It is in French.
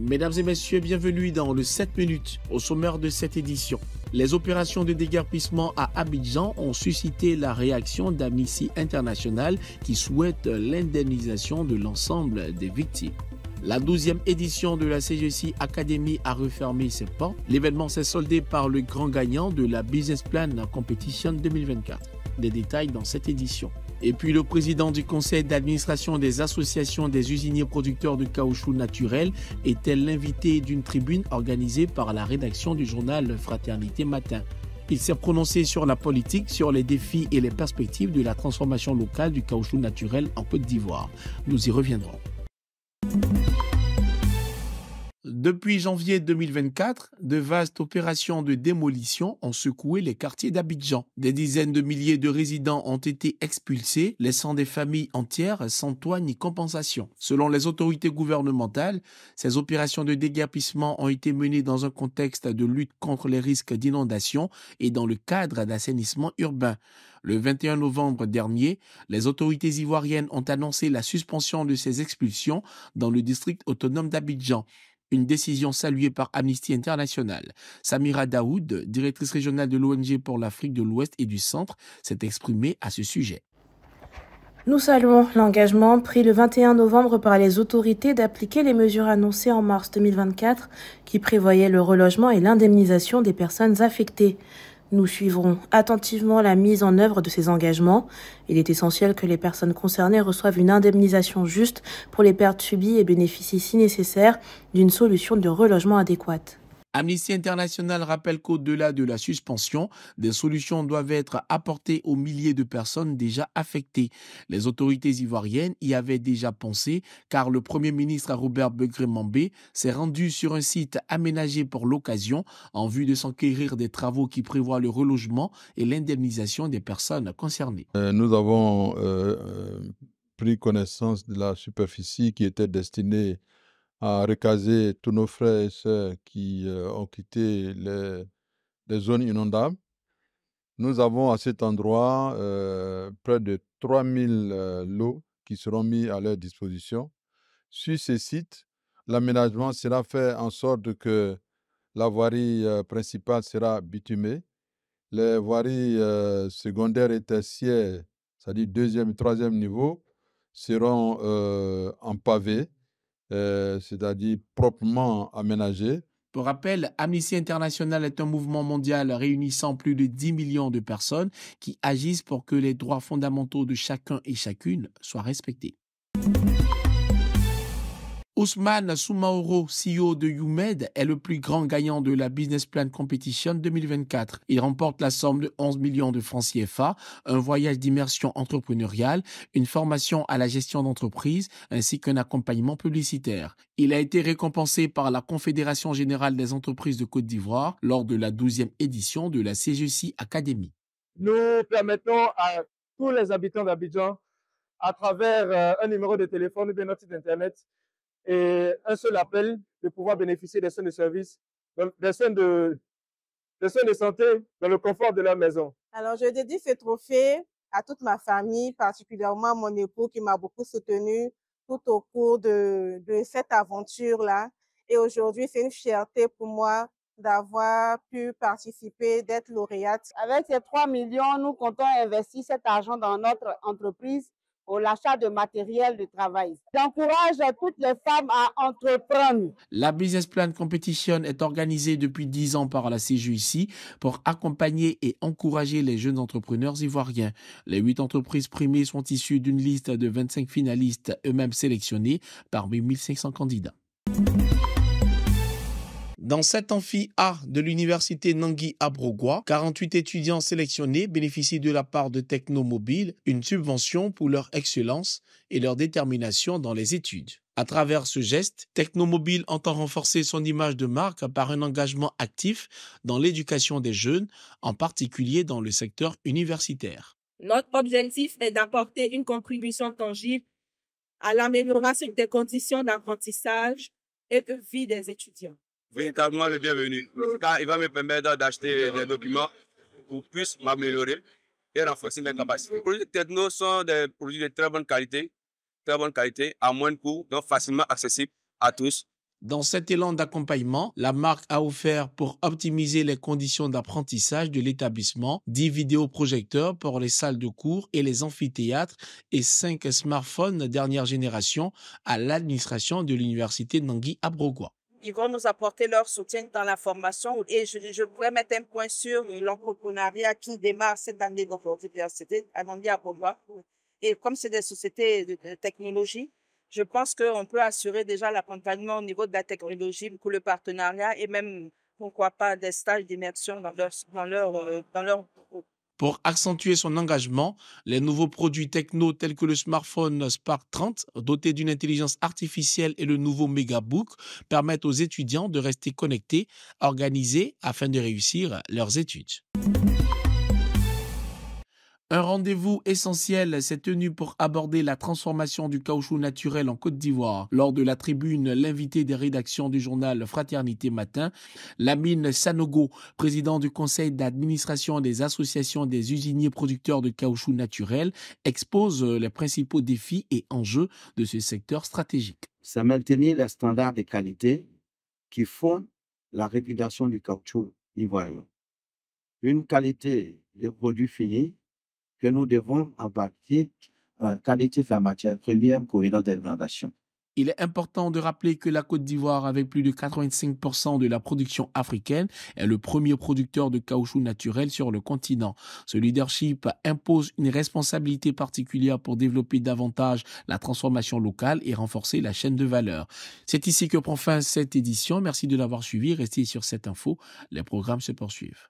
Mesdames et messieurs, bienvenue dans le 7 minutes au sommaire de cette édition. Les opérations de déguerpissement à Abidjan ont suscité la réaction d'Amnesty International qui souhaite l'indemnisation de l'ensemble des victimes. La 12e édition de la CGC Academy a refermé ses portes. L'événement s'est soldé par le grand gagnant de la Business Plan Competition 2024. Des détails dans cette édition. Et puis le président du conseil d'administration des associations des usiniers producteurs de caoutchouc naturel était l'invité d'une tribune organisée par la rédaction du journal Fraternité Matin. Il s'est prononcé sur la politique, sur les défis et les perspectives de la transformation locale du caoutchouc naturel en Côte d'Ivoire. Nous y reviendrons depuis janvier 2024, de vastes opérations de démolition ont secoué les quartiers d'Abidjan. Des dizaines de milliers de résidents ont été expulsés, laissant des familles entières sans toit ni compensation. Selon les autorités gouvernementales, ces opérations de déguerpissement ont été menées dans un contexte de lutte contre les risques d'inondation et dans le cadre d'assainissement urbain. Le 21 novembre dernier, les autorités ivoiriennes ont annoncé la suspension de ces expulsions dans le district autonome d'Abidjan une décision saluée par Amnesty International. Samira Daoud, directrice régionale de l'ONG pour l'Afrique de l'Ouest et du Centre, s'est exprimée à ce sujet. Nous saluons l'engagement pris le 21 novembre par les autorités d'appliquer les mesures annoncées en mars 2024 qui prévoyaient le relogement et l'indemnisation des personnes affectées. Nous suivrons attentivement la mise en œuvre de ces engagements. Il est essentiel que les personnes concernées reçoivent une indemnisation juste pour les pertes subies et bénéficient si nécessaire d'une solution de relogement adéquate. Amnesty International rappelle qu'au-delà de la suspension, des solutions doivent être apportées aux milliers de personnes déjà affectées. Les autorités ivoiriennes y avaient déjà pensé car le Premier ministre Robert begré s'est rendu sur un site aménagé pour l'occasion en vue de s'enquérir des travaux qui prévoient le relogement et l'indemnisation des personnes concernées. Euh, nous avons euh, euh, pris connaissance de la superficie qui était destinée à recaser tous nos frères et sœurs qui euh, ont quitté les, zones inondables. Nous avons à cet endroit euh, près de 3000 euh, lots qui seront mis à leur disposition. Sur ces sites, l'aménagement sera fait en sorte que la voirie principale sera bitumée, les voiries secondaires et tertiaires, c'est-à-dire deuxième et troisième niveau, seront en pavé euh, c'est-à-dire proprement aménagé. Pour rappel, Amnesty International est un mouvement mondial réunissant plus de 10 millions de personnes qui agissent pour que les droits fondamentaux de chacun et chacune soient respectés. Ousmane Soumaoro, CEO de YouMed, est le plus grand gagnant de la Business Plan Competition 2024. Il remporte la somme de 11 millions de francs CFA, un voyage d'immersion entrepreneuriale, une formation à la gestion d'entreprise, ainsi qu'un accompagnement publicitaire. Il a été récompensé par la Confédération générale des entreprises de Côte d'Ivoire lors de la 12e édition de la CGC Academy. Nous permettons à tous les habitants d'Abidjan, à travers euh, un numéro de téléphone ou des site Internet, et un seul appel de pouvoir bénéficier des soins de service, des soins de, des soins de santé dans le confort de leur maison. Alors, je dédie ce trophée à toute ma famille, particulièrement à mon époux qui m'a beaucoup soutenu tout au cours de, de cette aventure-là. Et aujourd'hui, c'est une fierté pour moi d'avoir pu participer, d'être lauréate. Avec ces 3 millions, nous comptons investir cet argent dans notre entreprise au l'achat de matériel de travail. J'encourage toutes les femmes à entreprendre. La Business Plan Competition est organisée depuis 10 ans par la ici pour accompagner et encourager les jeunes entrepreneurs ivoiriens. Les 8 entreprises primées sont issues d'une liste de 25 finalistes eux-mêmes sélectionnés parmi 1500 candidats. Dans cet amphi A de l'université Nangui Abrogua, 48 étudiants sélectionnés bénéficient de la part de Technomobile une subvention pour leur excellence et leur détermination dans les études. À travers ce geste, Technomobile entend renforcer son image de marque par un engagement actif dans l'éducation des jeunes, en particulier dans le secteur universitaire. Notre objectif est d'apporter une contribution tangible à l'amélioration des conditions d'apprentissage et de vie des étudiants véritablement le bienvenu, car il va me permettre d'acheter des documents pour puisse m'améliorer et renforcer mes capacités. Les produits techno sont des produits de très bonne qualité, très bonne qualité, à moins de coût, donc facilement accessibles à tous. Dans cet élan d'accompagnement, la marque a offert pour optimiser les conditions d'apprentissage de l'établissement 10 vidéoprojecteurs pour les salles de cours et les amphithéâtres et 5 smartphones dernière génération à l'administration de l'université Nangui à ils vont nous apporter leur soutien dans la formation. Et je, je pourrais mettre un point sur l'entrepreneuriat qui démarre cette année dans l'université à Bomba. Et comme c'est des sociétés de, technologie, je pense qu'on peut assurer déjà l'accompagnement au niveau de la technologie, pour le partenariat et même, pourquoi pas, des stages d'immersion dans leur, dans leur, euh, dans leur pour accentuer son engagement, les nouveaux produits techno tels que le smartphone Spark 30, doté d'une intelligence artificielle et le nouveau Megabook, permettent aux étudiants de rester connectés, organisés afin de réussir leurs études. Un rendez-vous essentiel s'est tenu pour aborder la transformation du caoutchouc naturel en Côte d'Ivoire. Lors de la tribune, l'invité des rédactions du journal Fraternité Matin, Lamine Sanogo, président du conseil d'administration des associations des usiniers producteurs de caoutchouc naturel, expose les principaux défis et enjeux de ce secteur stratégique. C'est maintenir les standards de qualité qui font la réputation du caoutchouc ivoirien. Une qualité des produits finis que nous devons embarquer euh, qualité de matière première cohérente des Il est important de rappeler que la Côte d'Ivoire, avec plus de 85% de la production africaine, est le premier producteur de caoutchouc naturel sur le continent. Ce leadership impose une responsabilité particulière pour développer davantage la transformation locale et renforcer la chaîne de valeur. C'est ici que prend fin cette édition. Merci de l'avoir suivi. Restez sur cette info. Les programmes se poursuivent.